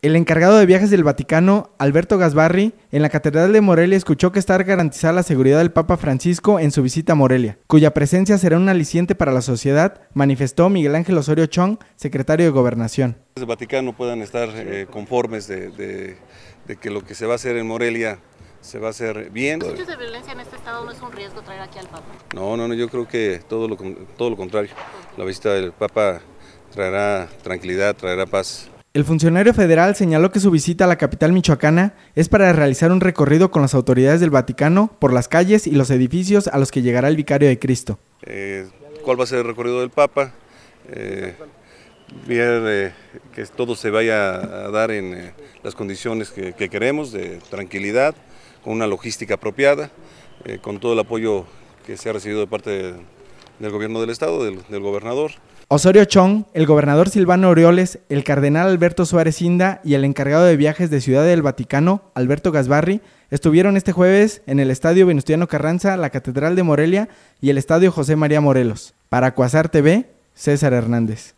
El encargado de viajes del Vaticano, Alberto Gasbarri, en la Catedral de Morelia escuchó que estar garantizar la seguridad del Papa Francisco en su visita a Morelia, cuya presencia será un aliciente para la sociedad, manifestó Miguel Ángel Osorio Chong, secretario de Gobernación. Los del Vaticano puedan estar eh, conformes de, que lo que se va a hacer en Morelia se va a hacer bien. ¿Los de violencia en este estado no es un riesgo traer aquí al Papa? No, no, no yo creo que todo todo lo contrario. La visita del Papa traerá tranquilidad, traerá paz. El funcionario federal señaló que su visita a la capital michoacana es para realizar un recorrido con las autoridades del Vaticano por las calles y los edificios a los que llegará el vicario de Cristo. Eh, ¿Cuál va a ser el recorrido del Papa? Eh, eh, que todo se vaya a dar en las condiciones que, queremos, de tranquilidad, con una logística apropiada, con todo el apoyo que se ha recibido de parte del gobierno del Estado, del gobernador. Osorio Chong, el gobernador Silvano Orioles, el cardenal Alberto Suárez Inda y el encargado de viajes de Ciudad del Vaticano, Alberto Gasbarri, estuvieron este jueves en el Estadio Venustiano Carranza, la Catedral de Morelia y el Estadio José María Morelos. Para Cuasar TV, César Hernández.